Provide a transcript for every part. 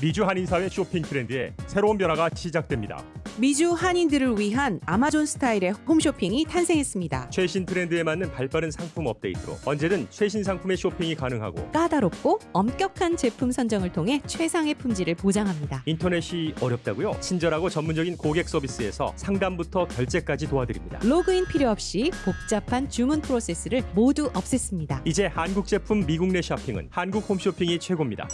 미주 한인사회 쇼핑 트렌드에 새로운 변화가 시작됩니다. 미주 한인들을 위한 아마존 스타일의 홈쇼핑이 탄생했습니다. 최신 트렌드에 맞는 발빠른 상품 업데이트로 언제든 최신 상품의 쇼핑이 가능하고 까다롭고 엄격한 제품 선정을 통해 최상의 품질을 보장합니다. 인터넷이 어렵다고요? 친절하고 전문적인 고객 서비스에서 상담부터 결제까지 도와드립니다. 로그인 필요 없이 복잡한 주문 프로세스를 모두 없앴습니다. 이제 한국 제품 미국 내 쇼핑은 한국 홈쇼핑이 최고입니다.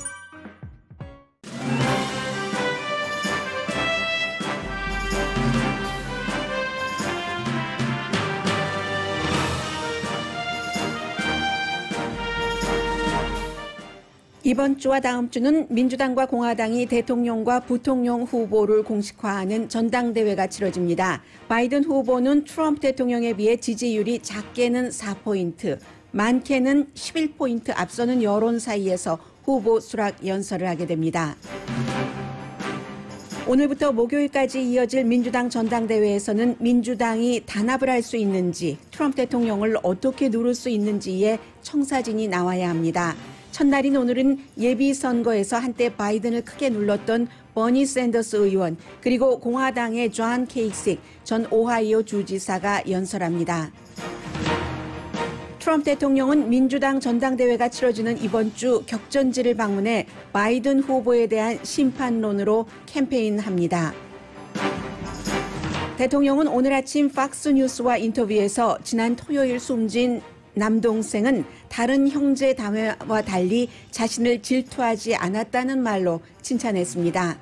이번 주와 다음 주는 민주당과 공화당이 대통령과 부통령 후보를 공식화하는 전당대회가 치러집니다. 바이든 후보는 트럼프 대통령에 비해 지지율이 작게는 4포인트, 많게는 11포인트 앞서는 여론 사이에서 후보 수락 연설을 하게 됩니다. 오늘부터 목요일까지 이어질 민주당 전당대회에서는 민주당이 단합을 할 수 있는지 트럼프 대통령을 어떻게 누를 수 있는지에 청사진이 나와야 합니다. 첫날인 오늘은 예비선거에서 한때 바이든을 크게 눌렀던 버니 샌더스 의원 그리고 공화당의 존 케이식 전 오하이오 주지사가 연설합니다. 트럼프 대통령은 민주당 전당대회가 치러지는 이번 주 격전지를 방문해 바이든 후보에 대한 심판론으로 캠페인합니다. 대통령은 오늘 아침 팍스 뉴스와 인터뷰에서 지난 토요일 숨진 남동생은 다른 형제 담회와 달리 자신을 질투하지 않았다는 말로 칭찬했습니다.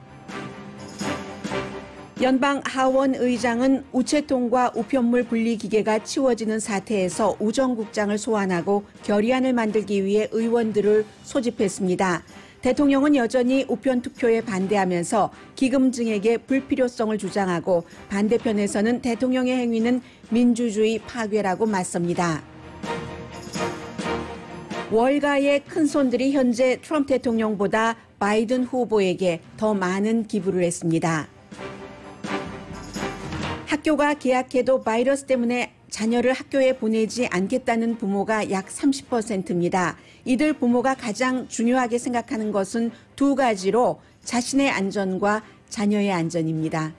연방 하원 의장은 우체통과 우편물 분리기계가 치워지는 사태에서 우정국장을 소환하고 결의안을 만들기 위해 의원들을 소집했습니다. 대통령은 여전히 우편 투표에 반대하면서 기금 증에게 불필요성을 주장하고 반대편에서는 대통령의 행위는 민주주의 파괴라고 맞섭니다. 월가의 큰손들이 현재 트럼프 대통령보다 바이든 후보에게 더 많은 기부를 했습니다. 학교가 계약해도 바이러스 때문에 자녀를 학교에 보내지 않겠다는 부모가 약 30%입니다. 이들 부모가 가장 중요하게 생각하는 것은 두 가지로 자신의 안전과 자녀의 안전입니다.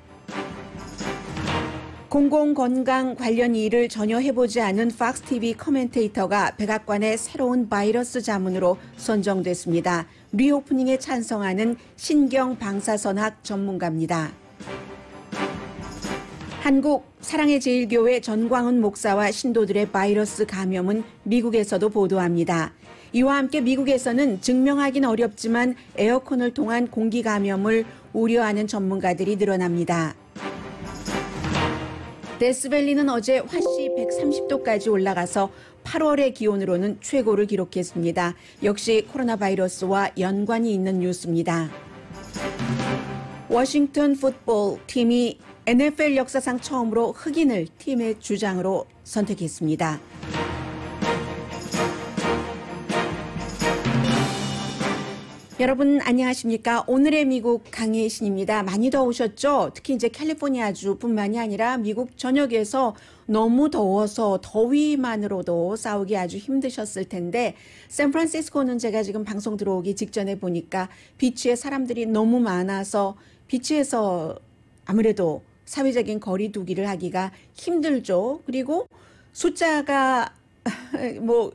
공공건강 관련 일을 전혀 해보지 않은 팍스TV 커멘테이터가 백악관의 새로운 바이러스 자문으로 선정됐습니다. 리오프닝에 찬성하는 신경방사선학 전문가입니다. 한국 사랑의 제일교회 전광훈 목사와 신도들의 바이러스 감염은 미국에서도 보도합니다. 이와 함께 미국에서는 증명하긴 어렵지만 에어컨을 통한 공기 감염을 우려하는 전문가들이 늘어납니다. 데스밸리는 어제 화씨 130도까지 올라가서 8월의 기온으로는 최고를 기록했습니다. 역시 코로나 바이러스와 연관이 있는 뉴스입니다. 워싱턴 풋볼 팀이 NFL 역사상 처음으로 흑인을 팀의 주장으로 선택했습니다. 여러분 안녕하십니까? 오늘의 미국 강혜신입니다. 많이 더우셨죠? 특히 이제 캘리포니아주뿐만이 아니라 미국 전역에서 너무 더워서 더위만으로도 싸우기 아주 힘드셨을 텐데 샌프란시스코는 제가 지금 방송 들어오기 직전에 보니까 비치에 사람들이 너무 많아서 비치에서 아무래도 사회적인 거리두기를 하기가 힘들죠. 그리고 숫자가 뭐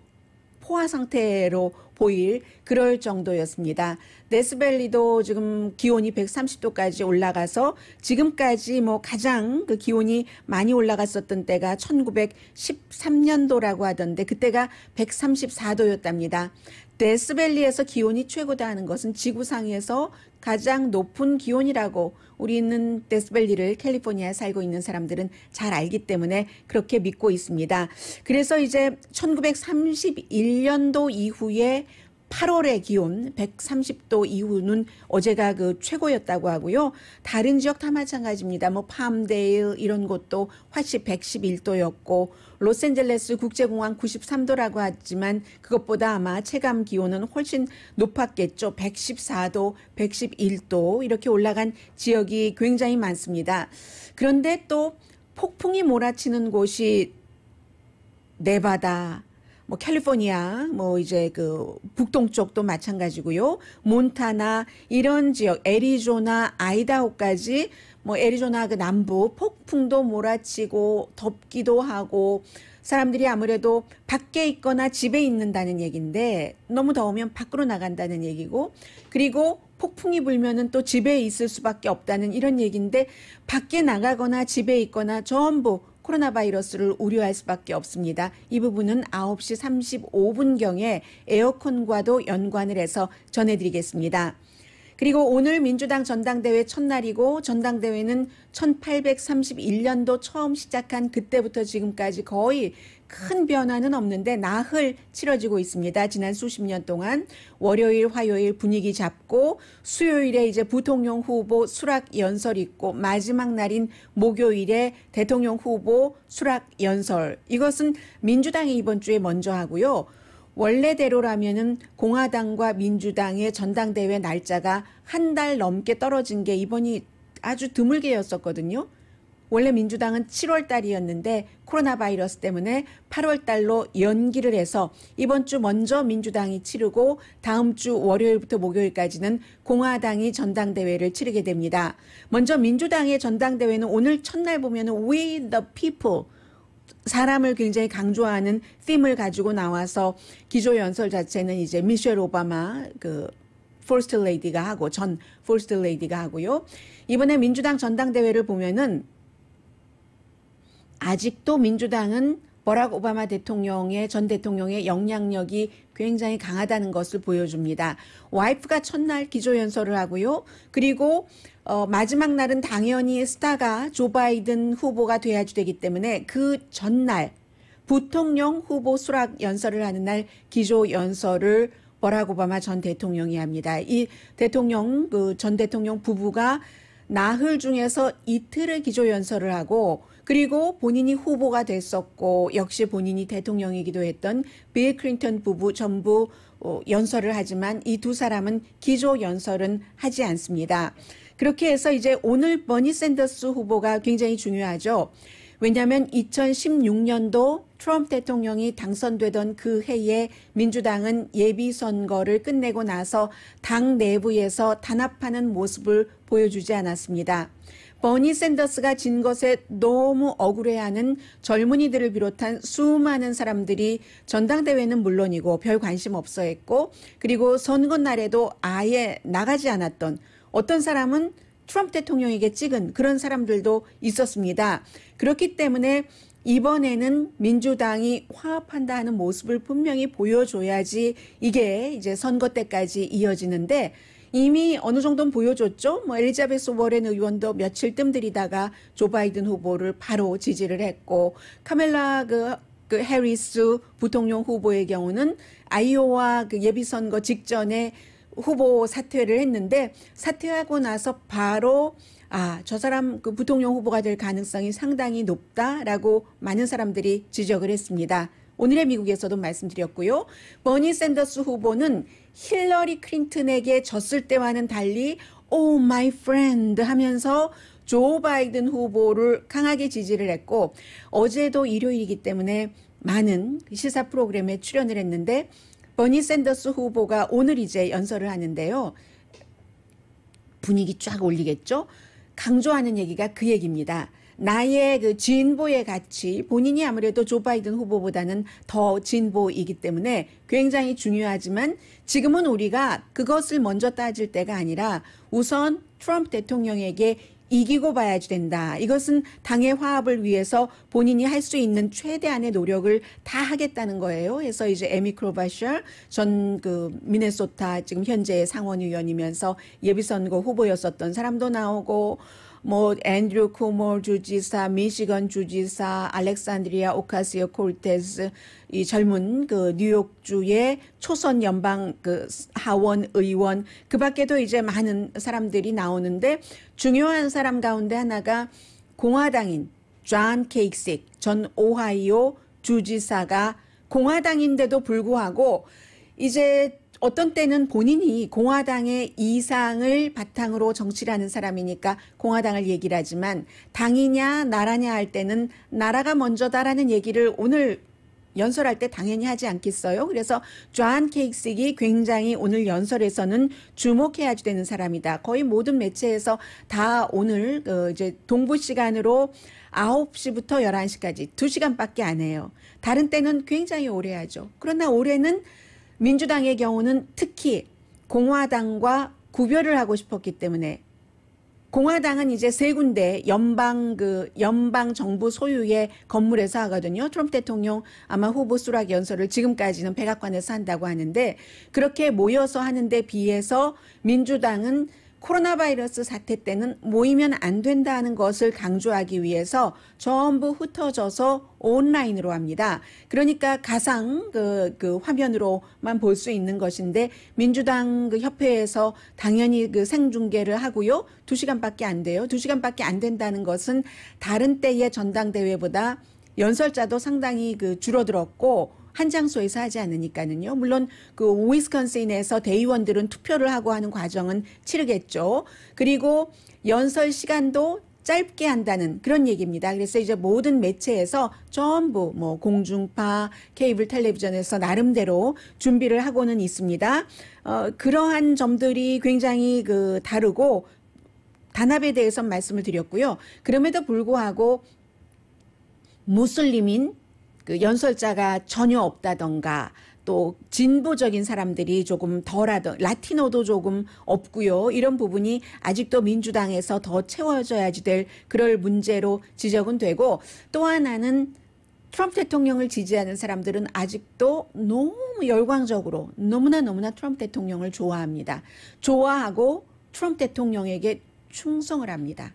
포화 상태로 보일 그럴 정도였습니다. 데스밸리도 지금 기온이 130도까지 올라가서 지금까지 뭐 가장 그 기온이 많이 올라갔었던 때가 1913년도라고 하던데 그때가 134도였답니다. 데스밸리에서 기온이 최고다 하는 것은 지구상에서 가장 높은 기온이라고 우리 는 데스밸리를 캘리포니아에 살고 있는 사람들은 잘 알기 때문에 그렇게 믿고 있습니다. 그래서 이제 1931년도 이후에 8월의 기온 130도 이후는 어제가 그 최고였다고 하고요. 다른 지역 다 마찬가지입니다. 뭐 팜데일 이런 곳도 화씨 111도였고 로스앤젤레스 국제공항 93도라고 하지만 그것보다 아마 체감 기온은 훨씬 높았겠죠. 114도, 111도 이렇게 올라간 지역이 굉장히 많습니다. 그런데 또 폭풍이 몰아치는 곳이 네바다, 뭐 캘리포니아 뭐 이제 그 북동쪽도 마찬가지고요. 몬타나 이런 지역 애리조나 아이다호까지 뭐 애리조나 그 남부 폭풍도 몰아치고 덥기도 하고 사람들이 아무래도 밖에 있거나 집에 있는다는 얘기인데 너무 더우면 밖으로 나간다는 얘기고 그리고 폭풍이 불면은 또 집에 있을 수밖에 없다는 이런 얘기인데 밖에 나가거나 집에 있거나 전부 코로나 바이러스를 우려할 수밖에 없습니다. 이 부분은 9시 35분경에 에어컨과도 연관을 해서 전해드리겠습니다. 그리고 오늘 민주당 전당대회 첫날이고 전당대회는 1831년도 처음 시작한 그때부터 지금까지 거의 큰 변화는 없는데 나흘 치러지고 있습니다. 지난 수십 년 동안 월요일, 화요일 분위기 잡고 수요일에 이제 부통령 후보 수락 연설 있고 마지막 날인 목요일에 대통령 후보 수락 연설. 이것은 민주당이 이번 주에 먼저 하고요. 원래대로라면은 공화당과 민주당의 전당대회 날짜가 한 달 넘게 떨어진 게 이번이 아주 드물게였었거든요. 원래 민주당은 7월 달이었는데 코로나 바이러스 때문에 8월 달로 연기를 해서 이번 주 먼저 민주당이 치르고 다음 주 월요일부터 목요일까지는 공화당이 전당대회를 치르게 됩니다. 먼저 민주당의 전당대회는 오늘 첫날 보면 We the People 사람을 굉장히 강조하는 팀을 가지고 나와서 기조 연설 자체는 이제 미셸 오바마 그 포스트 레이디가 하고 전 포스트 레이디가 하고요. 이번에 민주당 전당대회를 보면은 아직도 민주당은 버락 오바마 대통령의 전 대통령의 영향력이 굉장히 강하다는 것을 보여줍니다. 와이프가 첫날 기조연설을 하고요. 그리고 어, 마지막 날은 당연히 스타가 조 바이든 후보가 돼야지 되기 때문에 그 전날 부통령 후보 수락 연설을 하는 날 기조 연설을 버락 오바마 전 대통령이 합니다. 이 대통령 그 전 대통령 부부가 나흘 중에서 이틀을 기조 연설을 하고 그리고 본인이 후보가 됐었고 역시 본인이 대통령이기도 했던 빌 클린턴 부부 전부 어, 연설을 하지만 이 두 사람은 기조 연설은 하지 않습니다. 그렇게 해서 이제 오늘 버니 샌더스 후보가 굉장히 중요하죠. 왜냐하면 2016년도 트럼프 대통령이 당선되던 그 해에 민주당은 예비선거를 끝내고 나서 당 내부에서 단합하는 모습을 보여주지 않았습니다. 버니 샌더스가 진 것에 너무 억울해하는 젊은이들을 비롯한 수많은 사람들이 전당대회는 물론이고 별 관심 없어 했고 그리고 선거 날에도 아예 나가지 않았던 어떤 사람은 트럼프 대통령에게 찍은 그런 사람들도 있었습니다. 그렇기 때문에 이번에는 민주당이 화합한다는 모습을 분명히 보여줘야지 이게 이제 선거 때까지 이어지는데 이미 어느 정도는 보여줬죠. 뭐 엘리자베스 워렌 의원도 며칠 뜸들이다가 조 바이든 후보를 바로 지지를 했고 카멜라 그, 그 해리스 부통령 후보의 경우는 아이오와 그 예비선거 직전에 후보 사퇴를 했는데 사퇴하고 나서 바로 아, 저 사람 그 부통령 후보가 될 가능성이 상당히 높다라고 많은 사람들이 지적을 했습니다. 오늘의 미국에서도 말씀드렸고요. 버니 샌더스 후보는 힐러리 클린턴에게 졌을 때와는 달리 오 마이 프렌드 하면서 조 바이든 후보를 강하게 지지를 했고 어제도 일요일이기 때문에 많은 시사 프로그램에 출연을 했는데 버니 샌더스 후보가 오늘 이제 연설을 하는데요. 분위기 쫙 올리겠죠? 강조하는 얘기가 그 얘기입니다. 나의 그 진보의 가치, 본인이 아무래도 조 바이든 후보보다는 더 진보이기 때문에 굉장히 중요하지만 지금은 우리가 그것을 먼저 따질 때가 아니라 우선 트럼프 대통령에게 이기고 봐야지 된다. 이것은 당의 화합을 위해서 본인이 할 수 있는 최대한의 노력을 다 하겠다는 거예요. 해서 이제 에미 크로바셜 전그 미네소타 지금 현재 상원의원이면서 예비선거 후보였었던 사람도 나오고 뭐 앤드류 쿠몰 주지사, 미시건 주지사, 알렉산드리아 오카시오 콜테스 이 젊은 그 뉴욕주의 초선 연방 그 하원 의원 그 밖에도 이제 많은 사람들이 나오는데 중요한 사람 가운데 하나가 공화당인 존 케이식 전 오하이오 주지사가 공화당인데도 불구하고 이제 어떤 때는 본인이 공화당의 이상을 바탕으로 정치를 하는 사람이니까 공화당을 얘기를 하지만 당이냐 나라냐 할 때는 나라가 먼저다라는 얘기를 오늘 연설할 때 당연히 하지 않겠어요. 그래서 존 케이크식이 굉장히 오늘 연설에서는 주목해야지 되는 사람이다. 거의 모든 매체에서 다 오늘 그 이제 동부 시간으로 9시부터 11시까지 2시간밖에 안 해요. 다른 때는 굉장히 오래 하죠. 그러나 올해는 민주당의 경우는 특히 공화당과 구별을 하고 싶었기 때문에 공화당은 이제 세 군데 연방 그 연방 정부 소유의 건물에서 하거든요. 트럼프 대통령 아마 후보 수락 연설을 지금까지는 백악관에서 한다고 하는데 그렇게 모여서 하는데 비해서 민주당은 코로나 바이러스 사태 때는 모이면 안 된다는 것을 강조하기 위해서 전부 흩어져서 온라인으로 합니다. 그러니까 가상 그, 그 화면으로만 볼 수 있는 것인데 민주당 그 협회에서 당연히 그 생중계를 하고요. 두시간밖에안 돼요. 두시간밖에안 된다는 것은 다른 때의 전당대회보다 연설자도 상당히 그 줄어들었고 한 장소에서 하지 않으니까는요. 물론 그오이스콘신에서 대의원들은 투표를 하고 하는 과정은 치르겠죠. 그리고 연설 시간도 짧게 한다는 그런 얘기입니다. 그래서 이제 모든 매체에서 전부 뭐 공중파, 케이블 텔레비전에서 나름대로 준비를 하고는 있습니다. 어, 그러한 점들이 굉장히 그 다르고 단합에 대해서 말씀을 드렸고요. 그럼에도 불구하고 무슬림인 그 연설자가 전혀 없다던가 또 진보적인 사람들이 조금 덜하던 라틴어도 조금 없고요. 이런 부분이 아직도 민주당에서 더 채워져야지 될 그럴 문제로 지적은 되고 또 하나는 트럼프 대통령을 지지하는 사람들은 아직도 너무 열광적으로 너무나 너무나 트럼프 대통령을 좋아합니다. 좋아하고 트럼프 대통령에게 충성을 합니다.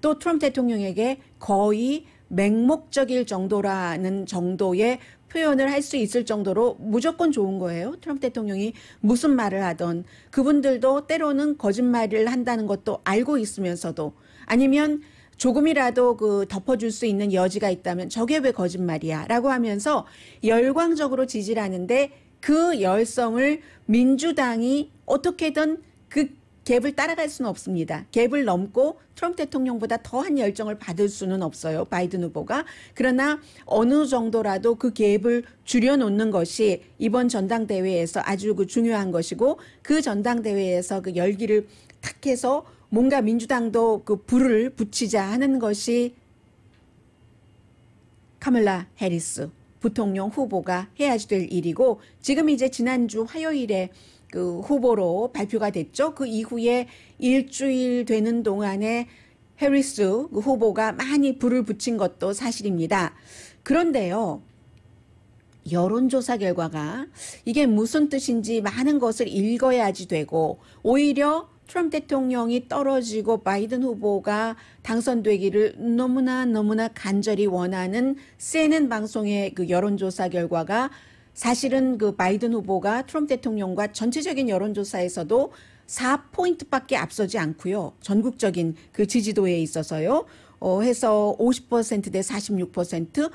또 트럼프 대통령에게 거의 맹목적일 정도라는 정도의 표현을 할 수 있을 정도로 무조건 좋은 거예요. 트럼프 대통령이 무슨 말을 하던 그분들도 때로는 거짓말을 한다는 것도 알고 있으면서도 아니면 조금이라도 그 덮어줄 수 있는 여지가 있다면 저게 왜 거짓말이야? 라고 하면서 열광적으로 지지를 하는데 그 열성을 민주당이 어떻게든 그 갭을 따라갈 수는 없습니다. 갭을 넘고 트럼프 대통령보다 더한 열정을 받을 수는 없어요. 바이든 후보가. 그러나 어느 정도라도 그 갭을 줄여놓는 것이 이번 전당대회에서 아주 그 중요한 것이고 그 전당대회에서 그 열기를 탁 해서 뭔가 민주당도 그 불을 붙이자 하는 것이 카멜라 해리스 부통령 후보가 해야지 될 일이고 지금 이제 지난주 화요일에 그 후보로 발표가 됐죠. 그 이후에 일주일 되는 동안에 해리스 그 후보가 많이 불을 붙인 것도 사실입니다. 그런데요. 여론조사 결과가 이게 무슨 뜻인지 많은 것을 읽어야지 되고 오히려 트럼프 대통령이 떨어지고 바이든 후보가 당선되기를 너무나 너무나 간절히 원하는 세는 방송의 그 여론조사 결과가 사실은 그 바이든 후보가 트럼프 대통령과 전체적인 여론조사에서도 4포인트밖에 앞서지 않고요. 전국적인 그 지지도에 있어서요. 어, 해서 50%대 46%,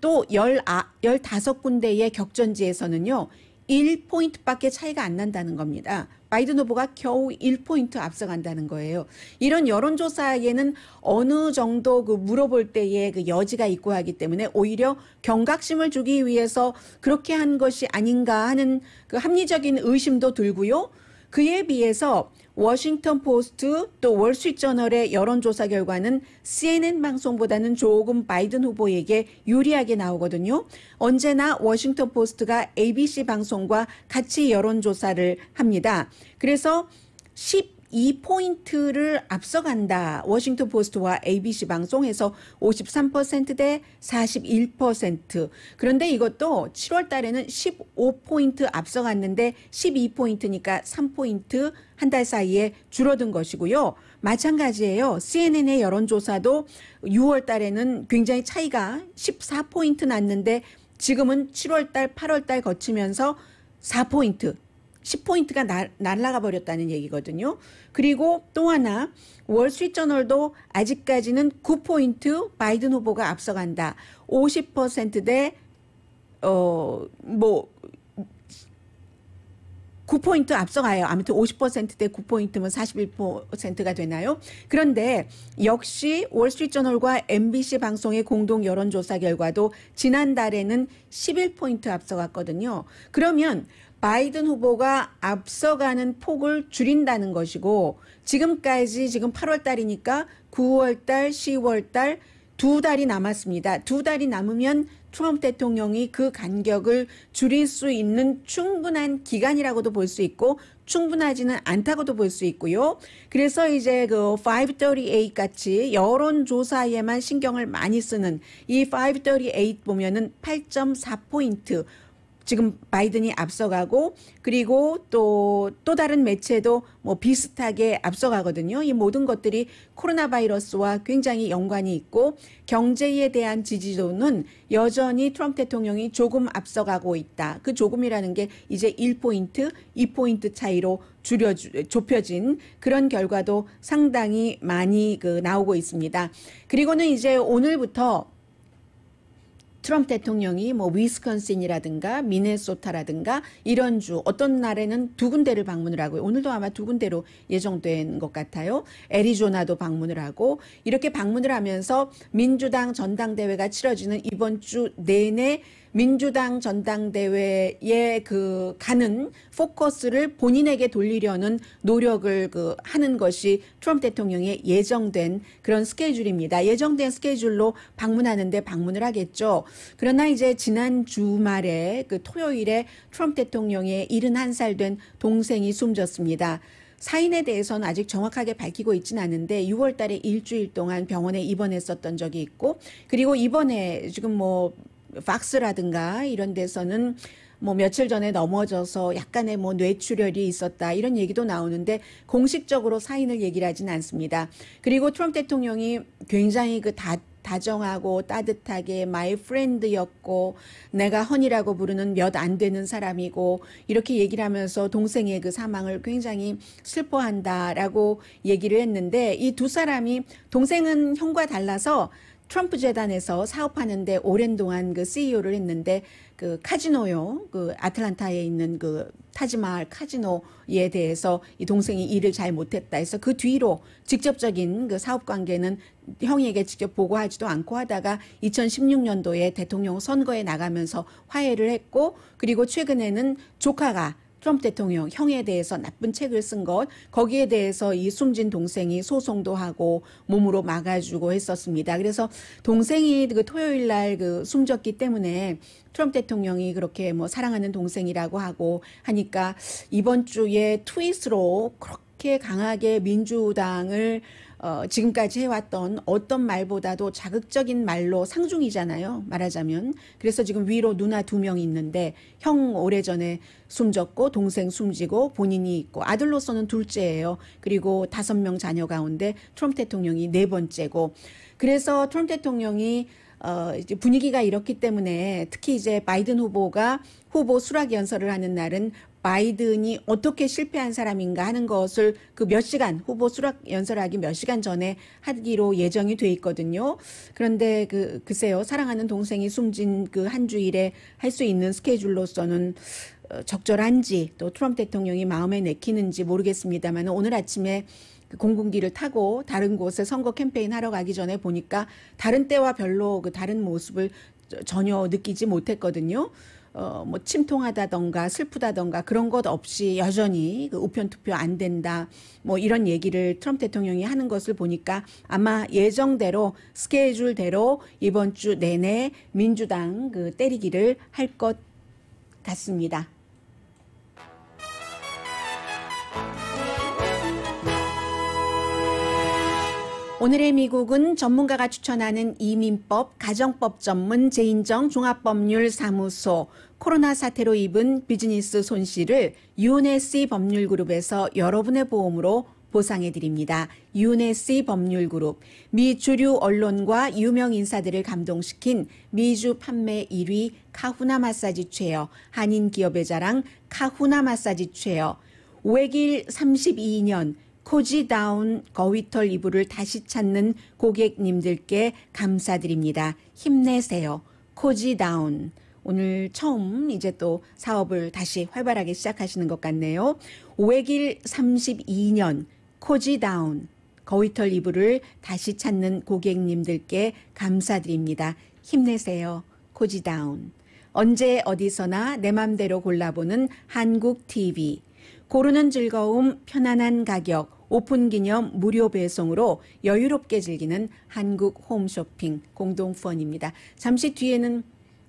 또 15군데의 아, 격전지에서는요. 1포인트밖에 차이가 안 난다는 겁니다. 바이든 후보가 겨우 1포인트 앞서간다는 거예요. 이런 여론조사에는 어느 정도 그 물어볼 때에 그 여지가 있고 하기 때문에 오히려 경각심을 주기 위해서 그렇게 한 것이 아닌가 하는 그 합리적인 의심도 들고요. 그에 비해서 워싱턴 포스트 또 월스트리트저널의 여론조사 결과는 CNN 방송보다는 조금 바이든 후보에게 유리하게 나오거든요. 언제나 워싱턴 포스트가 ABC 방송과 같이 여론조사를 합니다. 그래서 10 이포인트를 앞서간다. 워싱턴 포스트와 ABC 방송에서 53%대 41%. 그런데 이것도 7월 달에는 15포인트 앞서갔는데 12포인트니까 3포인트 한 달 사이에 줄어든 것이고요. 마찬가지예요. CNN의 여론조사도 6월 달에는 굉장히 차이가 14포인트 났는데 지금은 7월 달, 8월 달 거치면서 4포인트, 10포인트가 날, 날아가 버렸다는 얘기거든요. 그리고 또 하나 월스트리트저널도 아직까지는 9포인트 바이든 후보가 앞서간다. 50%대 어 뭐 9포인트 앞서가요. 아무튼 50%대 9포인트면 41%가 되나요? 그런데 역시 월스트리트저널과 MBC 방송의 공동 여론조사 결과도 지난달에는 11포인트 앞서갔거든요. 그러면 바이든 후보가 앞서가는 폭을 줄인다는 것이고 지금까지 지금 8월 달이니까 9월 달, 10월 달 두 달이 남았습니다. 두 달이 남으면 트럼프 대통령이 그 간격을 줄일 수 있는 충분한 기간이라고도 볼 수 있고 충분하지는 않다고도 볼 수 있고요. 그래서 이제 그 538 같이 여론조사에만 신경을 많이 쓰는 이 538 보면은 8.4포인트 지금 바이든이 앞서가고 그리고 또또 또 다른 매체도 뭐 비슷하게 앞서가거든요. 이 모든 것들이 코로나 바이러스와 굉장히 연관이 있고 경제에 대한 지지도는 여전히 트럼프 대통령이 조금 앞서가고 있다. 그 조금이라는 게 이제 1포인트, 2포인트 차이로 줄여 좁혀진 그런 결과도 상당히 많이 그 나오고 있습니다. 그리고는 이제 오늘부터 트럼프 대통령이 뭐 위스콘신이라든가 미네소타라든가 이런 주 어떤 날에는 두 군데를 방문을 하고요. 오늘도 아마 두 군데로 예정된 것 같아요. 애리조나도 방문을 하고 이렇게 방문을 하면서 민주당 전당대회가 치러지는 이번 주 내내 민주당 전당대회에 그 가는 포커스를 본인에게 돌리려는 노력을 그 하는 것이 트럼프 대통령의 예정된 그런 스케줄입니다. 예정된 스케줄로 방문하는데 방문을 하겠죠. 그러나 이제 지난 주말에 그 토요일에 트럼프 대통령의 71살 된 동생이 숨졌습니다. 사인에 대해서는 아직 정확하게 밝히고 있지는 않은데 6월 달에 일주일 동안 병원에 입원했었던 적이 있고 그리고 이번에 지금 뭐 팍스라든가 이런 데서는 뭐 며칠 전에 넘어져서 약간의 뭐 뇌출혈이 있었다 이런 얘기도 나오는데 공식적으로 사인을 얘기를 하진 않습니다. 그리고 트럼프 대통령이 굉장히 그 다, 다정하고 따뜻하게 마이 프렌드였고 내가 헌이라고 부르는 몇 안 되는 사람이고 이렇게 얘기를 하면서 동생의 그 사망을 굉장히 슬퍼한다라고 얘기를 했는데 이 두 사람이 동생은 형과 달라서 트럼프 재단에서 사업하는데 오랜 동안 그 CEO를 했는데 그 카지노요, 그 아틀란타에 있는 그타지마할 카지노에 대해서 이 동생이 일을 잘 못했다 해서 그 뒤로 직접적인 그 사업 관계는 형에게 직접 보고하지도 않고 하다가 2016년도에 대통령 선거에 나가면서 화해를 했고 그리고 최근에는 조카가 트럼프 대통령 형에 대해서 나쁜 책을 쓴 것 거기에 대해서 이 숨진 동생이 소송도 하고 몸으로 막아주고 했었습니다. 그래서 동생이 그 토요일 날 그 숨졌기 때문에 트럼프 대통령이 그렇게 뭐 사랑하는 동생이라고 하고 하니까 이번 주에 트윗으로 그렇게 강하게 민주당을 어, 지금까지 해왔던 어떤 말보다도 자극적인 말로 상중이잖아요. 말하자면. 그래서 지금 위로 누나 두명 있는데 형 오래전에 숨졌고 동생 숨지고 본인이 있고 아들로서는 둘째예요. 그리고 다섯 명 자녀 가운데 트럼프 대통령이 네 번째고 그래서 트럼프 대통령이 어, 이제 분위기가 이렇기 때문에 특히 이제 바이든 후보가 후보 수락 연설을 하는 날은 바이든이 어떻게 실패한 사람인가 하는 것을 그 몇 시간 후보 수락 연설하기 몇 시간 전에 하기로 예정이 돼 있거든요. 그런데 그 글쎄요 사랑하는 동생이 숨진 그 한 주일에 할 수 있는 스케줄로서는 어, 적절한지 또 트럼프 대통령이 마음에 내키는지 모르겠습니다만 오늘 아침에 그 공군기를 타고 다른 곳에 선거 캠페인 하러 가기 전에 보니까 다른 때와 별로 그 다른 모습을 전혀 느끼지 못했거든요. 어, 뭐 침통하다던가 슬프다던가 그런 것 없이 여전히 그 우편 투표 안 된다 뭐 이런 얘기를 트럼프 대통령이 하는 것을 보니까 아마 예정대로 스케줄대로 이번 주 내내 민주당 그 때리기를 할 것 같습니다. 오늘의 미국은 전문가가 추천하는 이민법, 가정법 전문 재인정 종합법률사무소, 코로나 사태로 입은 비즈니스 손실을 UNSC 법률그룹에서 여러분의 보험으로 보상해 드립니다. UNSC 법률그룹, 미 주류 언론과 유명 인사들을 감동시킨 미주 판매 1위 카후나 마사지 최어 한인 기업의 자랑 카후나 마사지 체어, 500일 32년 코지다운 거위털 이불을 다시 찾는 고객님들께 감사드립니다. 힘내세요. 코지다운. 오늘 처음 이제 또 사업을 다시 활발하게 시작하시는 것 같네요. 오해길 32년 코지다운 거위털 이불을 다시 찾는 고객님들께 감사드립니다. 힘내세요. 코지다운. 언제 어디서나 내 맘대로 골라보는 한국 TV. 고르는 즐거움, 편안한 가격, 오픈 기념 무료 배송으로 여유롭게 즐기는 한국 홈쇼핑 공동펀입니다. 잠시 뒤에는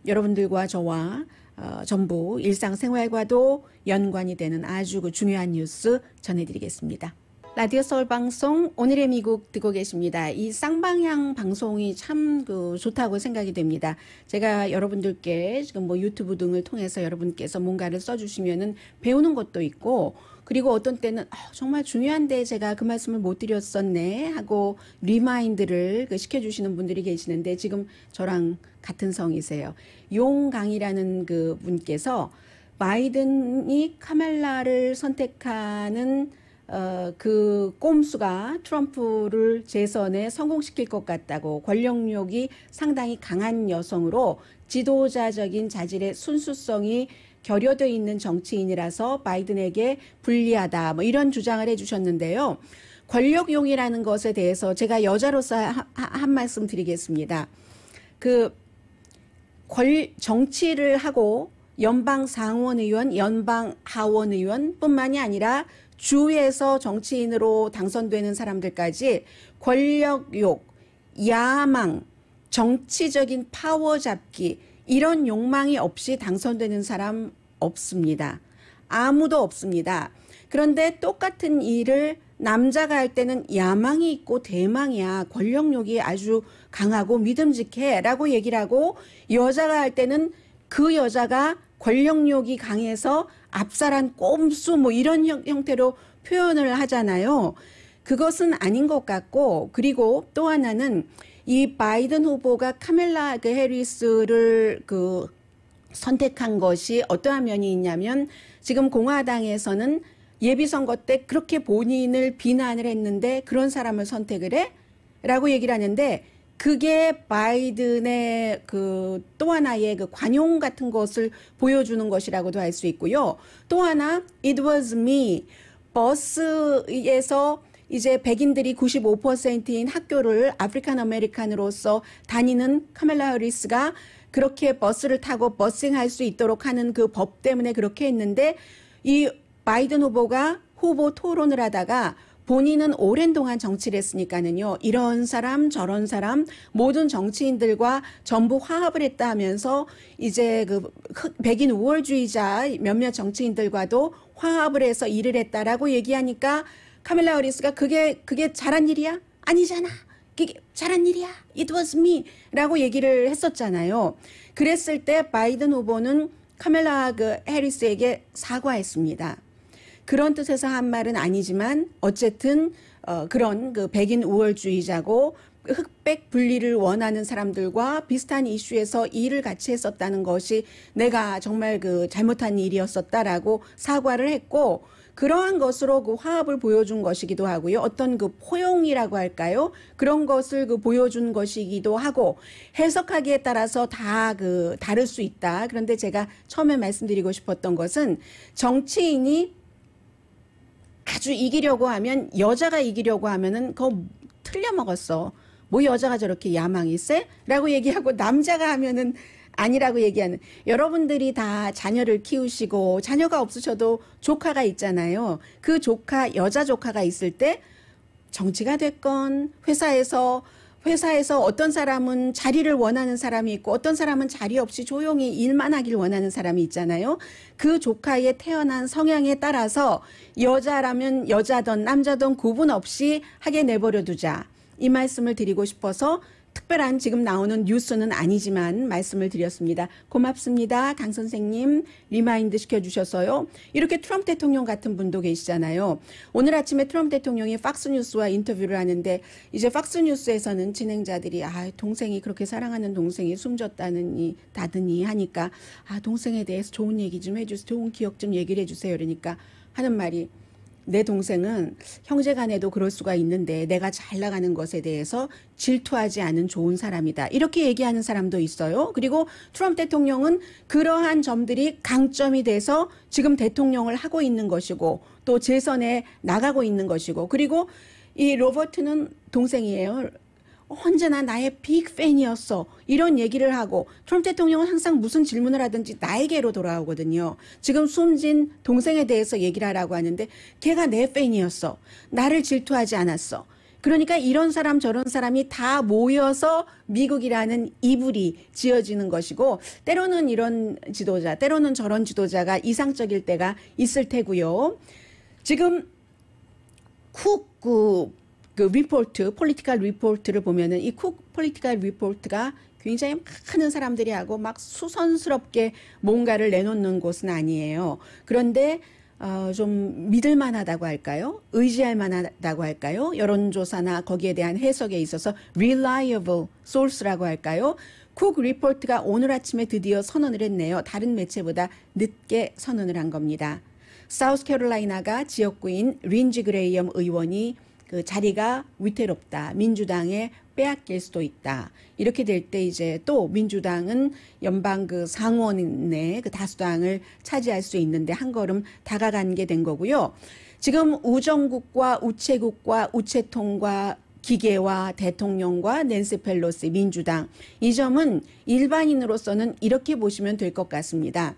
여러분들과 저와 어, 전부 일상생활과도 연관이 되는 아주 그 중요한 뉴스 전해드리겠습니다. 라디오 서울 방송 오늘의 미국 듣고 계십니다. 이 쌍방향 방송이 참그 좋다고 생각이 됩니다. 제가 여러분들께 지금 뭐 유튜브 등을 통해서 여러분께서 뭔가를 써주시면은 배우는 것도 있고 그리고 어떤 때는 어, 정말 중요한데 제가 그 말씀을 못 드렸었네 하고 리마인드를 그 시켜주시는 분들이 계시는데 지금 저랑 같은 성이세요. 용강이라는 그 분께서 바이든이 카멜라를 선택하는 어, 그 꼼수가 트럼프를 재선에 성공시킬 것 같다고 권력욕이 상당히 강한 여성으로 지도자적인 자질의 순수성이 결여되어 있는 정치인이라서 바이든에게 불리하다 뭐 이런 주장을 해주셨는데요. 권력용이라는 것에 대해서 제가 여자로서 한 말씀 드리겠습니다. 그 권, 정치를 하고 연방 상원의원, 연방 하원의원뿐만이 아니라 주에서 위 정치인으로 당선되는 사람들까지 권력욕, 야망, 정치적인 파워 잡기 이런 욕망이 없이 당선되는 사람 없습니다. 아무도 없습니다. 그런데 똑같은 일을 남자가 할 때는 야망이 있고 대망이야. 권력욕이 아주 강하고 믿음직해. 라고 얘기를 하고 여자가 할 때는 그 여자가 권력욕이 강해서 앞사한 꼼수 뭐 이런 형, 형태로 표현을 하잖아요. 그것은 아닌 것 같고 그리고 또 하나는 이 바이든 후보가 카멜라 그 해리스를 그 선택한 것이 어떠한 면이 있냐면 지금 공화당에서는 예비선거 때 그렇게 본인을 비난을 했는데 그런 사람을 선택을 해? 라고 얘기를 하는데 그게 바이든의 그 또 하나의 그 관용 같은 것을 보여주는 것이라고도 할 수 있고요. 또 하나 it was me 버스에서 이제 백인들이 95%인 학교를 아프리칸 아메리칸으로서 다니는 카멜라 허리스가 그렇게 버스를 타고 버싱할 수 있도록 하는 그 법 때문에 그렇게 했는데 이 바이든 후보가 후보 토론을 하다가 본인은 오랜 동안 정치를 했으니까는요. 이런 사람 저런 사람 모든 정치인들과 전부 화합을 했다 하면서 이제 그 백인 우월주의자 몇몇 정치인들과도 화합을 해서 일을 했다라고 얘기하니까 카멜라 어리스가 그게 그게 잘한 일이야? 아니잖아. 그게 잘한 일이야. It was me. 라고 얘기를 했었잖아요. 그랬을 때 바이든 후보는 카멜라 그 해리스에게 사과했습니다. 그런 뜻에서 한 말은 아니지만 어쨌든 어, 그런 그 백인 우월주의자고 흑백 분리를 원하는 사람들과 비슷한 이슈에서 일을 같이 했었다는 것이 내가 정말 그 잘못한 일이었었다라고 사과를 했고 그러한 것으로 그 화합을 보여준 것이기도 하고요. 어떤 그 포용이라고 할까요? 그런 것을 그 보여준 것이기도 하고 해석하기에 따라서 다 그 다를 수 있다. 그런데 제가 처음에 말씀드리고 싶었던 것은 정치인이 아주 이기려고 하면 여자가 이기려고 하면은 그거 틀려 먹었어. 뭐 여자가 저렇게 야망이 세? 라고 얘기하고 남자가 하면은 아니라고 얘기하는 여러분들이 다 자녀를 키우시고 자녀가 없으셔도 조카가 있잖아요. 그 조카 여자 조카가 있을 때 정치가 됐건 회사에서 회사에서 어떤 사람은 자리를 원하는 사람이 있고 어떤 사람은 자리 없이 조용히 일만 하길 원하는 사람이 있잖아요. 그 조카의 태어난 성향에 따라서 여자라면 여자든 남자든 구분 없이 하게 내버려 두자. 이 말씀을 드리고 싶어서 특별한 지금 나오는 뉴스는 아니지만 말씀을 드렸습니다. 고맙습니다. 강 선생님 리마인드 시켜주셔서요. 이렇게 트럼프 대통령 같은 분도 계시잖아요. 오늘 아침에 트럼프 대통령이 팍스뉴스와 인터뷰를 하는데 이제 팍스뉴스에서는 진행자들이 아 동생이 그렇게 사랑하는 동생이 숨졌다느니 다드니 하니까 아 동생에 대해서 좋은 얘기 좀 해주세요. 좋은 기억 좀 얘기를 해주세요. 이러니까 하는 말이 내 동생은 형제 간에도 그럴 수가 있는데 내가 잘 나가는 것에 대해서 질투하지 않은 좋은 사람이다. 이렇게 얘기하는 사람도 있어요. 그리고 트럼프 대통령은 그러한 점들이 강점이 돼서 지금 대통령을 하고 있는 것이고 또 재선에 나가고 있는 것이고 그리고 이 로버트는 동생이에요. 언제나 나의 빅 팬이었어. 이런 얘기를 하고 트럼프 대통령은 항상 무슨 질문을 하든지 나에게로 돌아오거든요. 지금 숨진 동생에 대해서 얘기를 하라고 하는데 걔가 내 팬이었어. 나를 질투하지 않았어. 그러니까 이런 사람 저런 사람이 다 모여서 미국이라는 이불이 지어지는 것이고 때로는 이런 지도자, 때로는 저런 지도자가 이상적일 때가 있을 테고요. 지금 쿡쿡 그 리포트, 폴리티컬 리포트를 보면은 이 쿡 폴리티컬 리포트가 굉장히 많은 사람들이 하고 막 수선스럽게 뭔가를 내놓는 곳은 아니에요. 그런데 어, 좀 믿을 만하다고 할까요? 의지할 만하다고 할까요? 여론조사나 거기에 대한 해석에 있어서 reliable source라고 할까요? 쿡 리포트가 오늘 아침에 드디어 선언을 했네요. 다른 매체보다 늦게 선언을 한 겁니다. 사우스캐롤라이나가 지역구인 린지 그레이엄 의원이 그 자리가 위태롭다. 민주당에 빼앗길 수도 있다. 이렇게 될 때 이제 또 민주당은 연방 그 상원의 그 다수당을 차지할 수 있는데 한 걸음 다가간 게 된 거고요. 지금 우정국과 우체국과 우체통과 기계와 대통령과 낸스 펠로스 민주당 이 점은 일반인으로서는 이렇게 보시면 될 것 같습니다.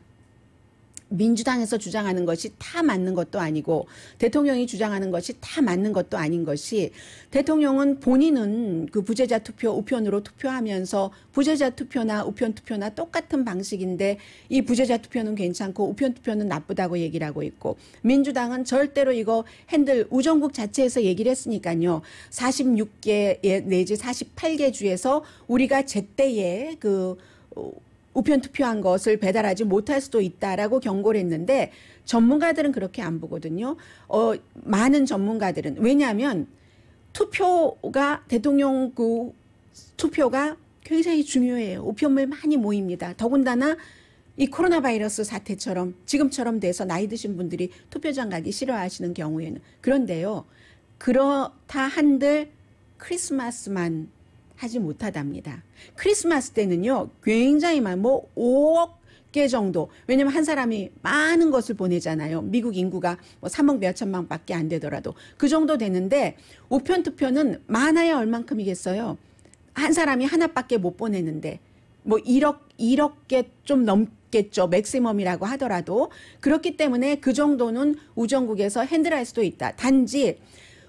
민주당에서 주장하는 것이 다 맞는 것도 아니고 대통령이 주장하는 것이 다 맞는 것도 아닌 것이 대통령은 본인은 그 부재자 투표 우편으로 투표하면서 부재자 투표나 우편 투표나 똑같은 방식인데 이 부재자 투표는 괜찮고 우편 투표는 나쁘다고 얘기를 하고 있고 민주당은 절대로 이거 핸들 우정국 자체에서 얘기를 했으니까요. 46개 내지 48개 주에서 우리가 제때에 그 어, 우편 투표한 것을 배달하지 못할 수도 있다라고 경고를 했는데 전문가들은 그렇게 안 보거든요. 어, 많은 전문가들은 왜냐하면 투표가 대통령 그 투표가 굉장히 중요해요. 우편물 많이 모입니다. 더군다나 이 코로나 바이러스 사태처럼 지금처럼 돼서 나이 드신 분들이 투표장 가기 싫어하시는 경우에는 그런데요. 그렇다 한들 크리스마스만 하지 못하답니다. 크리스마스 때는요, 굉장히 많은, 뭐, 5억 개 정도. 왜냐면 한 사람이 많은 것을 보내잖아요. 미국 인구가 뭐 3억 몇천만 밖에 안 되더라도. 그 정도 되는데, 우편 투표는 많아야 얼만큼이겠어요? 한 사람이 하나밖에 못 보내는데, 뭐 1억, 1억 개 좀 넘겠죠. 맥시멈이라고 하더라도. 그렇기 때문에 그 정도는 우정국에서 핸들할 수도 있다. 단지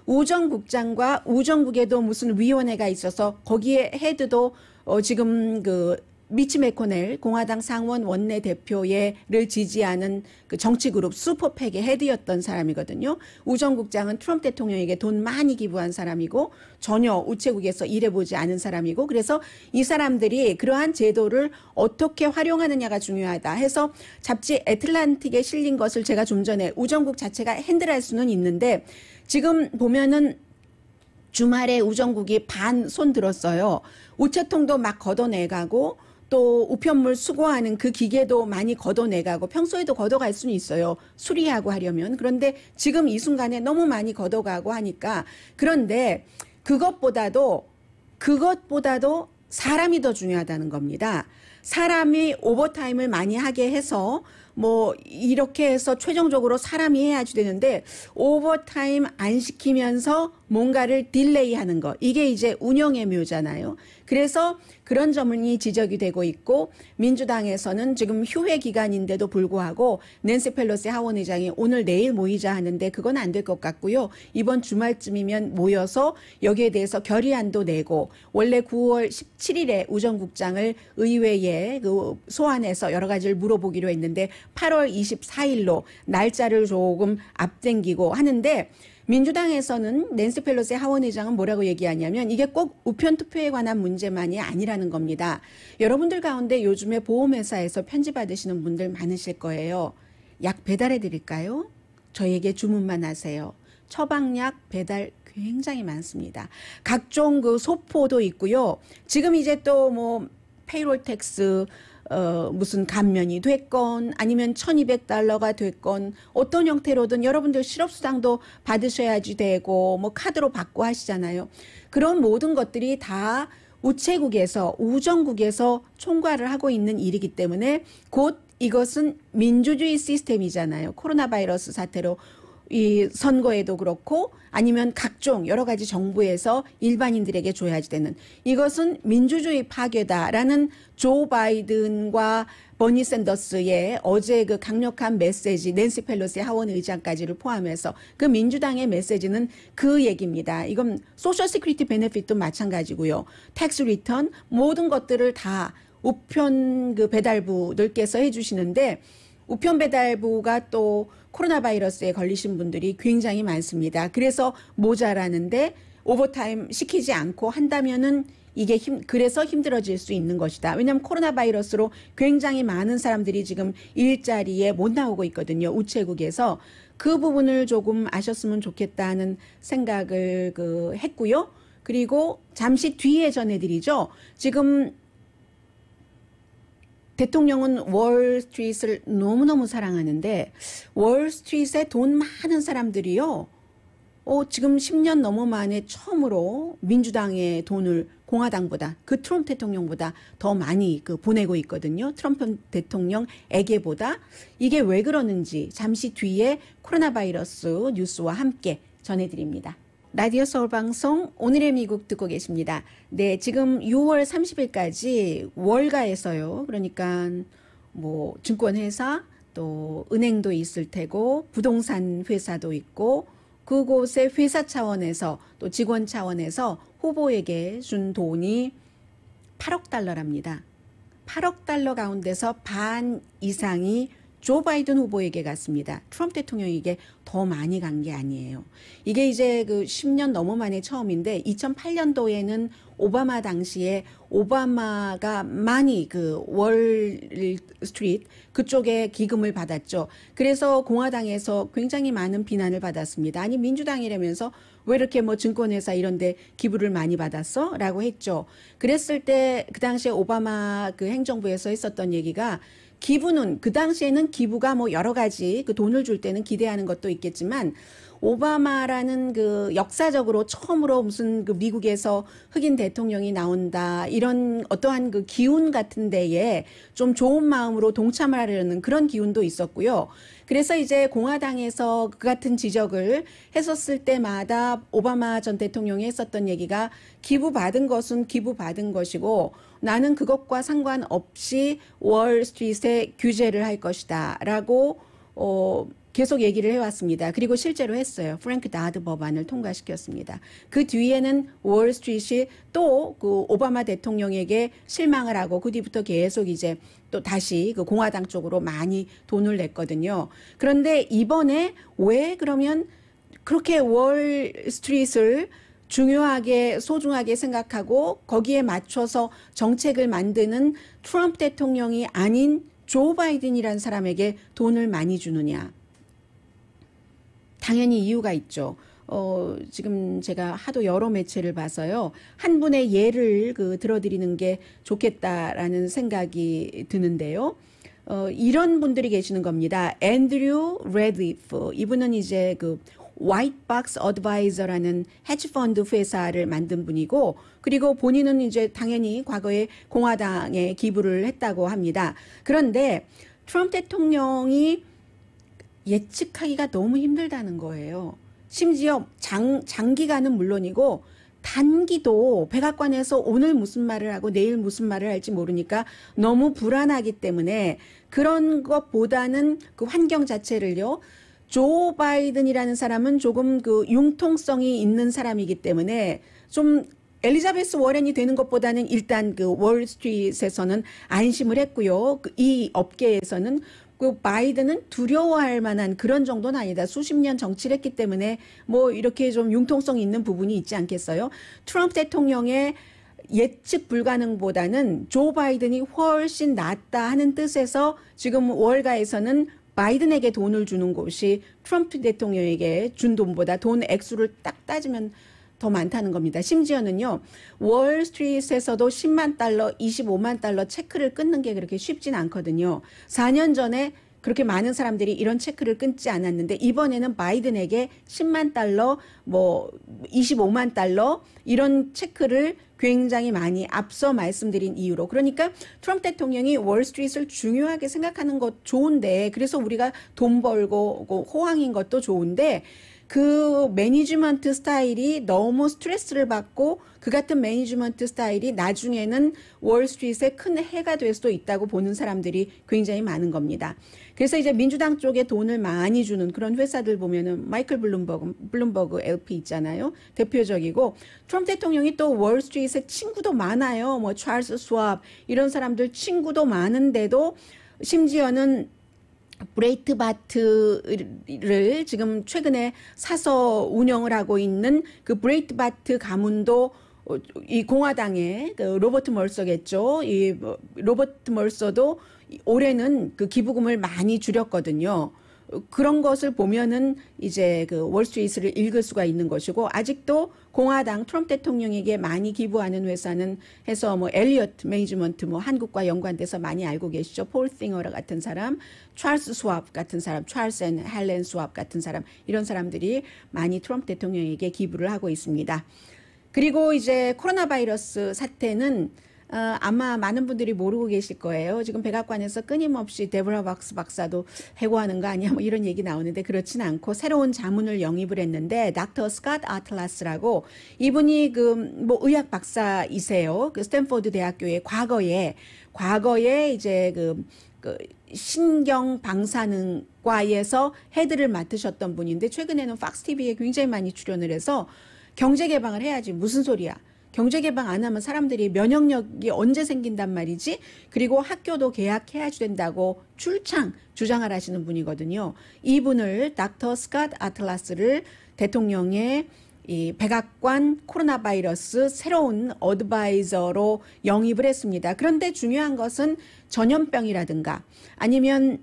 우정국장과 우정국에도 무슨 위원회가 있어서 거기에 헤드도 어, 지금 그 미치 메코넬 공화당 상원 원내 대표를 의 지지하는 그 정치 그룹 슈퍼팩의 헤드였던 사람이거든요. 우정국장은 트럼프 대통령에게 돈 많이 기부한 사람이고 전혀 우체국에서 일해보지 않은 사람이고 그래서 이 사람들이 그러한 제도를 어떻게 활용하느냐가 중요하다 해서 잡지 애틀란틱에 실린 것을 제가 좀 전에 우정국 자체가 핸들할 수는 있는데 지금 보면은 주말에 우정국이 반 손 들었어요. 우체통도 막 걷어내가고 또 우편물 수거하는 그 기계도 많이 걷어내가고 평소에도 걷어갈 수는 있어요. 수리하고 하려면. 그런데 지금 이 순간에 너무 많이 걷어가고 하니까 그런데 그것보다도 그것보다도 사람이 더 중요하다는 겁니다. 사람이 오버타임을 많이 하게 해서 뭐 이렇게 해서 최종적으로 사람이 해야지 되는데 오버타임 안 시키면서 뭔가를 딜레이 하는 거 이게 이제 운영의 묘잖아요. 그래서 그런 점이 지적이 되고 있고 민주당에서는 지금 휴회 기간인데도 불구하고 낸시 펠로시 하원의장이 오늘 내일 모이자 하는데 그건 안 될 것 같고요. 이번 주말쯤이면 모여서 여기에 대해서 결의안도 내고 원래 9월 17일에 우정국장을 의회에 그 소환해서 여러 가지를 물어보기로 했는데 8월 24일로 날짜를 조금 앞당기고 하는데 민주당에서는 낸스 펠로스의 하원의장은 뭐라고 얘기하냐면 이게 꼭 우편 투표에 관한 문제만이 아니라는 겁니다. 여러분들 가운데 요즘에 보험회사에서 편지 받으시는 분들 많으실 거예요. 약 배달해 드릴까요? 저에게 주문만 하세요. 처방약 배달 굉장히 많습니다. 각종 그 소포도 있고요. 지금 이제 또 뭐 페이롤 텍스 어, 무슨 감면이 됐건 아니면 1200달러가 됐건 어떤 형태로든 여러분들 실업수당도 받으셔야지 되고 뭐 카드로 받고 하시잖아요. 그런 모든 것들이 다 우체국에서 우정국에서 총괄을 하고 있는 일이기 때문에 곧 이것은 민주주의 시스템이잖아요. 코로나 바이러스 사태로 이 선거에도 그렇고 아니면 각종 여러 가지 정부에서 일반인들에게 줘야 지 되는 이것은 민주주의 파괴다라는 조 바이든과 버니 샌더스의 어제 그 강력한 메시지 낸시 펠로스의 하원 의장까지를 포함해서 그 민주당의 메시지는 그 얘기입니다. 이건 소셜 시크리티 베네핏도 마찬가지고요. 텍스 리턴 모든 것들을 다 우편 그 배달부들께서 해주시는데 우편 배달부가 또 코로나 바이러스에 걸리신 분들이 굉장히 많습니다. 그래서 모자라는데 오버타임 시키지 않고 한다면은 이게 힘, 그래서 힘들어질 수 있는 것이다. 왜냐하면 코로나 바이러스로 굉장히 많은 사람들이 지금 일자리에 못 나오고 있거든요. 우체국에서 그 부분을 조금 아셨으면 좋겠다는 생각을 그 했고요. 그리고 잠시 뒤에 전해드리죠. 지금 대통령은 월스트리트를 너무너무 사랑하는데 월스트리트에 돈 많은 사람들이요. 어, 지금 10년 넘어 만에 처음으로 민주당의 돈을 공화당보다 그 트럼프 대통령보다 더 많이 그 보내고 있거든요. 트럼프 대통령에게보다 이게 왜 그러는지 잠시 뒤에 코로나 바이러스 뉴스와 함께 전해드립니다. 라디오 서울 방송 오늘의 미국 듣고 계십니다. 네, 지금 6월 30일까지 월가에서요. 그러니까 뭐 증권회사 또 은행도 있을 테고 부동산 회사도 있고 그곳의 회사 차원에서 또 직원 차원에서 후보에게 준 돈이 8억 달러랍니다. 8억 달러 가운데서 반 이상이 조 바이든 후보에게 갔습니다. 트럼프 대통령에게 더 많이 간 게 아니에요. 이게 이제 그 10년 넘어 만에 처음인데 2008년도에는 오바마 당시에 오바마가 많이 그 월스트리트 그쪽에 기금을 받았죠. 그래서 공화당에서 굉장히 많은 비난을 받았습니다. 아니 민주당이라면서 왜 이렇게 뭐 증권회사 이런데 기부를 많이 받았어?라고 했죠. 그랬을 때 그 당시에 오바마 그 행정부에서 했었던 얘기가 기부는 그 당시에는 기부가 뭐 여러 가지 그 돈을 줄 때는 기대하는 것도 있겠지만 오바마라는 그 역사적으로 처음으로 무슨 그 미국에서 흑인 대통령이 나온다 이런 어떠한 그 기운 같은 데에 좀 좋은 마음으로 동참하려는 그런 기운도 있었고요. 그래서 이제 공화당에서 그 같은 지적을 했었을 때마다 오바마 전 대통령이 했었던 얘기가 기부받은 것은 기부받은 것이고 나는 그것과 상관없이 월스트리트의 규제를 할 것이다 라고 어, 계속 얘기를 해왔습니다. 그리고 실제로 했어요. 프랭크 다드 법안을 통과시켰습니다. 그 뒤에는 월스트리트또그 오바마 대통령에게 실망을 하고 그 뒤부터 계속 이제 또 다시 그 공화당 쪽으로 많이 돈을 냈거든요. 그런데 이번에 왜 그러면 그렇게 월스트리트를 중요하게 소중하게 생각하고 거기에 맞춰서 정책을 만드는 트럼프 대통령이 아닌 조 바이든이란 사람에게 돈을 많이 주느냐. 당연히 이유가 있죠. 어, 지금 제가 하도 여러 매체를 봐서요. 한 분의 예를 그 들어드리는 게 좋겠다라는 생각이 드는데요. 어, 이런 분들이 계시는 겁니다. 앤드류 레드리프. 이분은 이제 그 와이트박스 어드바이저라는 헤지펀드 회사를 만든 분이고 그리고 본인은 이제 당연히 과거에 공화당에 기부를 했다고 합니다. 그런데 트럼프 대통령이 예측하기가 너무 힘들다는 거예요. 심지어 장, 장기간은 물론이고 단기도 백악관에서 오늘 무슨 말을 하고 내일 무슨 말을 할지 모르니까 너무 불안하기 때문에 그런 것보다는 그 환경 자체를요. 조 바이든이라는 사람은 조금 그 융통성이 있는 사람이기 때문에 좀 엘리자베스 워렌이 되는 것보다는 일단 그 월스트리트에서는 안심을 했고요. 그 이 업계에서는 그리고 바이든은 두려워할 만한 그런 정도는 아니다. 수십 년 정치를 했기 때문에 뭐 이렇게 좀 융통성 있는 부분이 있지 않겠어요? 트럼프 대통령의 예측 불가능보다는 조 바이든이 훨씬 낫다 하는 뜻에서 지금 월가에서는 바이든에게 돈을 주는 곳이 트럼프 대통령에게 준 돈보다 돈 액수를 딱 따지면 더 많다는 겁니다. 심지어는요, 월스트리트에서도 10만 달러, 25만 달러 체크를 끊는 게 그렇게 쉽진 않거든요. 4년 전에 그렇게 많은 사람들이 이런 체크를 끊지 않았는데 이번에는 바이든에게 10만 달러, 뭐 25만 달러 이런 체크를 굉장히 많이 앞서 말씀드린 이유로 그러니까 트럼프 대통령이 월스트리트를 중요하게 생각하는 것 좋은데 그래서 우리가 돈 벌고 그 호황인 것도 좋은데 그 매니지먼트 스타일이 너무 스트레스를 받고 그 같은 매니지먼트 스타일이 나중에는 월스트리트에 큰 해가 될 수도 있다고 보는 사람들이 굉장히 많은 겁니다. 그래서 이제 민주당 쪽에 돈을 많이 주는 그런 회사들 보면은 마이클 블룸버그, 블룸버그 LP 있잖아요. 대표적이고 트럼프 대통령이 또 월스트리트에 친구도 많아요. 뭐 찰스 스왑 이런 사람들 친구도 많은데도 심지어는 브레이트바트를 지금 최근에 사서 운영을 하고 있는 그 브레이트바트 가문도 어, 이 공화당의 그 로버트 멀서겠죠. 이 뭐 로버트 멀서도 올해는 그 기부금을 많이 줄였거든요. 그런 것을 보면은 이제 그 월스트리트를 읽을 수가 있는 것이고 아직도 공화당 트럼프 대통령에게 많이 기부하는 회사는 해서 뭐엘리엇 매니지먼트 뭐 한국과 연관돼서 많이 알고 계시죠. 폴 싱어 라 같은 사람, 찰스 스왑 같은 사람, 찰스 앤 헬렌 스왑 같은 사람 이런 사람들이 많이 트럼프 대통령에게 기부를 하고 있습니다. 그리고 이제 코로나 바이러스 사태는 어, 아마 많은 분들이 모르고 계실 거예요. 지금 백악관에서 끊임없이 데브라 박스 박사도 해고하는 거 아니야? 뭐 이런 얘기 나오는데 그렇진 않고 새로운 자문을 영입을 했는데 닥터 스캇 아틀라스라고 이분이 그 뭐 의학 박사이세요. 그 스탠포드 대학교의 과거에 과거에 이제 그, 그 신경 방사능과에서 헤드를 맡으셨던 분인데 최근에는 팍스 TV에 굉장히 많이 출연을 해서 경제 개방을 해야지 무슨 소리야? 경제 개방 안 하면 사람들이 면역력이 언제 생긴단 말이지? 그리고 학교도 개학해야 된다고 출창 주장을 하시는 분이거든요. 이분을 닥터 스캇 아틀라스를 대통령의 이 백악관 코로나 바이러스 새로운 어드바이저로 영입을 했습니다. 그런데 중요한 것은 전염병이라든가 아니면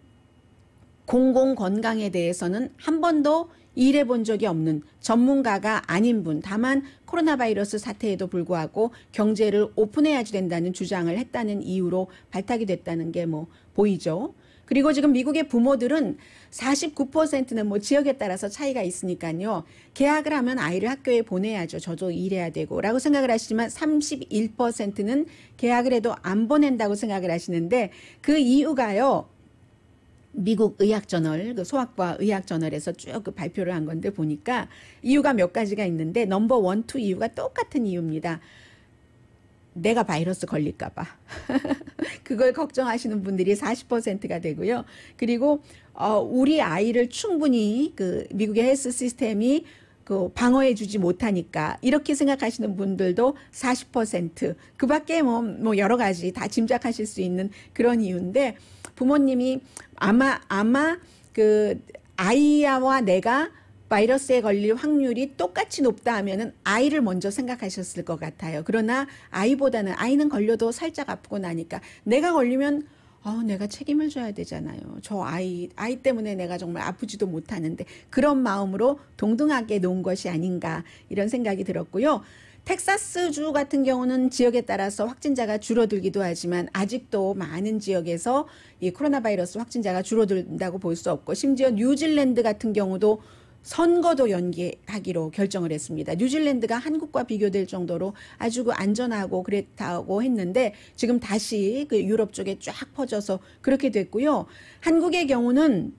공공 건강에 대해서는 한 번도 일해본 적이 없는 전문가가 아닌 분, 다만 코로나 바이러스 사태에도 불구하고 경제를 오픈해야지 된다는 주장을 했다는 이유로 발탁이 됐다는 게 뭐 보이죠. 그리고 지금 미국의 부모들은 49%는 뭐 지역에 따라서 차이가 있으니까요. 계약을 하면 아이를 학교에 보내야죠. 저도 일해야 되고. 라고 생각을 하시지만 31%는 계약을 해도 안 보낸다고 생각을 하시는데 그 이유가요. 미국 의학저널, 그 소아과 의학저널에서 쭉 그 발표를 한 건데 보니까 이유가 몇 가지가 있는데 넘버 원, 투 이유가 똑같은 이유입니다. 내가 바이러스 걸릴까봐. 그걸 걱정하시는 분들이 40%가 되고요. 그리고, 어, 우리 아이를 충분히 그 미국의 헬스 시스템이 그 방어해주지 못하니까 이렇게 생각하시는 분들도 40%그 밖에 뭐, 뭐 여러 가지 다 짐작하실 수 있는 그런 이유인데 부모님이 아마 아마 그 아이와 내가 바이러스에 걸릴 확률이 똑같이 높다 하면은 아이를 먼저 생각하셨을 것 같아요. 그러나 아이보다는 아이는 걸려도 살짝 아프고 나니까 내가 걸리면 어, 내가 책임을 져야 되잖아요. 저 아이, 아이 때문에 내가 정말 아프지도 못하는데 그런 마음으로 동등하게 놓은 것이 아닌가 이런 생각이 들었고요. 텍사스주 같은 경우는 지역에 따라서 확진자가 줄어들기도 하지만 아직도 많은 지역에서 이 코로나 바이러스 확진자가 줄어든다고 볼 수 없고 심지어 뉴질랜드 같은 경우도 선거도 연기하기로 결정을 했습니다. 뉴질랜드가 한국과 비교될 정도로 아주 그 안전하고 그랬다고 했는데 지금 다시 그 유럽 쪽에 쫙 퍼져서 그렇게 됐고요. 한국의 경우는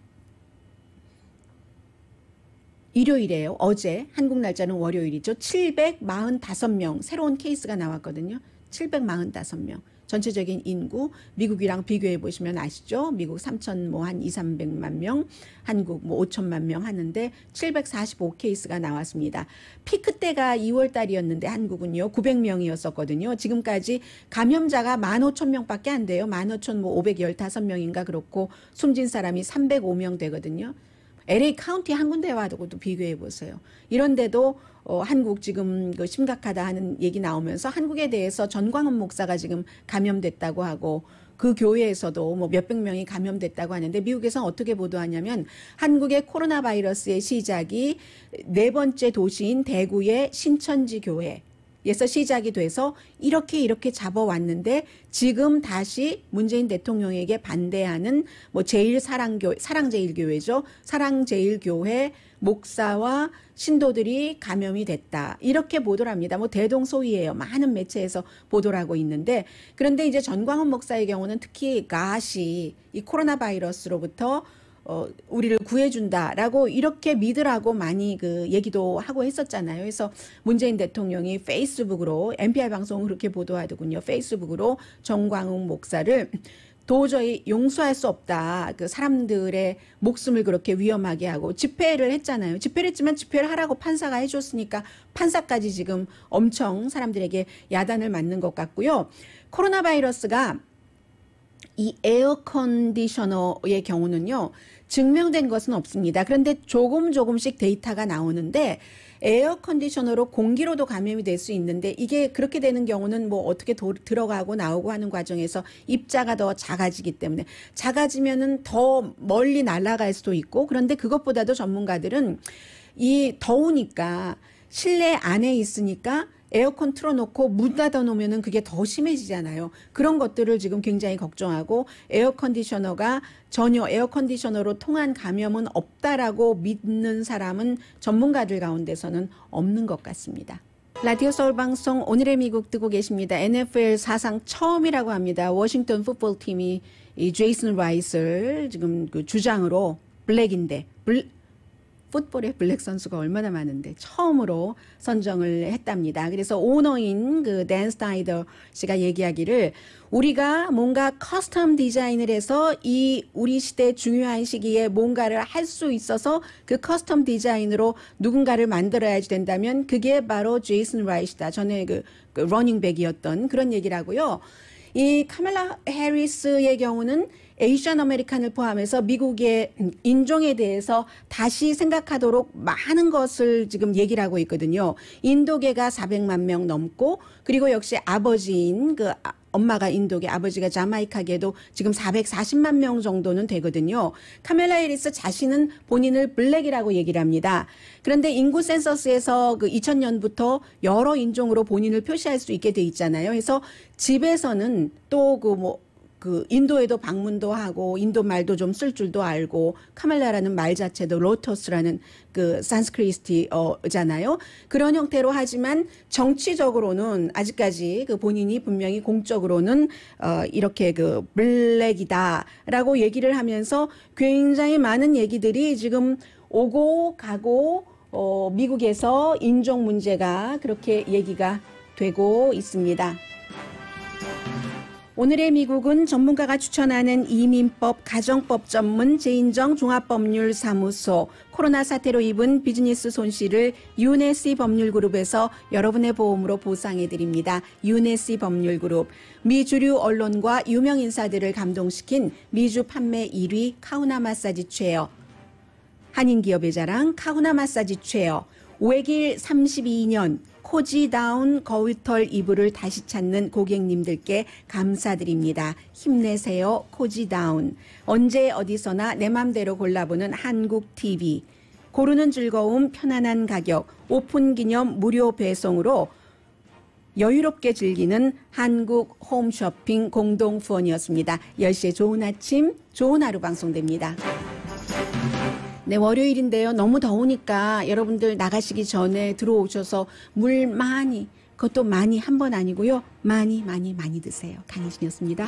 일요일에요. 어제 한국 날짜는 월요일이죠. 745명 새로운 케이스가 나왔거든요. 745명. 전체적인 인구 미국이랑 비교해 보시면 아시죠? 미국 3천 뭐한 2, 300만 명, 한국 뭐 5천만 명 하는데 745 케이스가 나왔습니다. 피크 때가 2월 달이었는데 한국은요 900명이었었거든요. 지금까지 감염자가 15,000명밖에 안 돼요. 15,515명인가 뭐 그렇고 숨진 사람이 305명 되거든요. LA 카운티 한 군데와도 비교해 보세요. 이런데도 어, 한국 지금 그 심각하다 하는 얘기 나오면서 한국에 대해서 전광훈 목사가 지금 감염됐다고 하고 그 교회에서도 뭐 몇백 명이 감염됐다고 하는데 미국에서 어떻게 보도하냐면 한국의 코로나 바이러스의 시작이 네 번째 도시인 대구의 신천지 교회 에서 시작이 돼서 이렇게 이렇게 잡아왔는데 지금 다시 문재인 대통령에게 반대하는 뭐 제일 사랑교 사랑제일교회죠 사랑제일교회 목사와 신도들이 감염이 됐다 이렇게 보도를 합니다. 뭐대동소이에요 많은 매체에서 보도를 하고 있는데 그런데 이제 전광훈 목사의 경우는 특히 가시 이 코로나 바이러스로부터 어, 우리를 구해준다라고 이렇게 믿으라고 많이 그 얘기도 하고 했었잖아요. 그래서 문재인 대통령이 페이스북으로 NPR 방송을 그렇게 보도하더군요. 페이스북으로 정광훈 목사를 도저히 용서할 수 없다. 그 사람들의 목숨을 그렇게 위험하게 하고 집회를 했잖아요. 집회를 했지만 집회를 하라고 판사가 해줬으니까 판사까지 지금 엄청 사람들에게 야단을 맞는 것 같고요. 코로나 바이러스가 이 에어컨디셔너의 경우는요. 증명된 것은 없습니다. 그런데 조금 조금씩 데이터가 나오는데 에어 컨디셔너로 공기로도 감염이 될 수 있는데 이게 그렇게 되는 경우는 뭐 어떻게 도, 들어가고 나오고 하는 과정에서 입자가 더 작아지기 때문에 작아지면은 더 멀리 날아갈 수도 있고 그런데 그것보다도 전문가들은 이 더우니까 실내 안에 있으니까 에어컨 틀어놓고 문닫아놓으면 그게 더 심해지잖아요. 그런 것들을 지금 굉장히 걱정하고 에어컨디셔너가 전혀 에어컨디셔너로 통한 감염은 없다라고 믿는 사람은 전문가들 가운데서는 없는 것 같습니다. 라디오 서울 방송 오늘의 미국 듣고 계십니다. NFL 사상 처음이라고 합니다. 워싱턴 풋볼 팀이 이 제이슨 라이스를 지금 그 주장으로 블랙인데 블, 풋볼의 블랙 선수가 얼마나 많은데 처음으로 선정을 했답니다. 그래서 오너인 그댄 스타이더 씨가 얘기하기를 우리가 뭔가 커스텀 디자인을 해서 이 우리 시대 중요한 시기에 뭔가를 할 수 있어서 그 커스텀 디자인으로 누군가를 만들어야지 된다면 그게 바로 제이슨 라이시다. 전에 그, 그 러닝백이었던 그런 얘기라고요. 이 카멜라 해리스의 경우는 에이션 아메리칸을 포함해서 미국의 인종에 대해서 다시 생각하도록 많은 것을 지금 얘기를 하고 있거든요. 인도계가 400만 명 넘고 그리고 역시 아버지인 그 아, 엄마가 인도계, 아버지가 자마이카계도 지금 440만 명 정도는 되거든요. 카멜라 해리스 자신은 본인을 블랙이라고 얘기를 합니다. 그런데 인구 센서스에서 그 2000년부터 여러 인종으로 본인을 표시할 수 있게 돼 있잖아요. 그래서 집에서는 또그뭐 그 인도에도 방문도 하고 인도 말도 좀 쓸 줄도 알고 카말라라는 말 자체도 로터스라는 그 산스크리스티어잖아요. 그런 형태로 하지만 정치적으로는 아직까지 그 본인이 분명히 공적으로는 어 이렇게 그 블랙이다라고 얘기를 하면서 굉장히 많은 얘기들이 지금 오고 가고 어 미국에서 인종 문제가 그렇게 얘기가 되고 있습니다. 오늘의 미국은 전문가가 추천하는 이민법, 가정법 전문 제인정 종합법률사무소, 코로나 사태로 입은 비즈니스 손실을 유네시 법률그룹에서 여러분의 보험으로 보상해드립니다. 유네시 법률그룹, 미 주류 언론과 유명 인사들을 감동시킨 미주 판매 1위 카우나 마사지 최어 한인 기업의 자랑 카우나 마사지 최어외길 32년, 코지다운 거위털 이불을 다시 찾는 고객님들께 감사드립니다. 힘내세요, 코지다운. 언제 어디서나 내 맘대로 골라보는 한국 TV. 고르는 즐거움, 편안한 가격, 오픈 기념 무료 배송으로 여유롭게 즐기는 한국 홈쇼핑 공동 후원이었습니다. 10시에 좋은 아침, 좋은 하루 방송됩니다. 네, 월요일인데요. 너무 더우니까 여러분들 나가시기 전에 들어오셔서 물 많이, 그것도 많이 한 번 아니고요. 많이, 많이, 많이 드세요. 강희진이었습니다.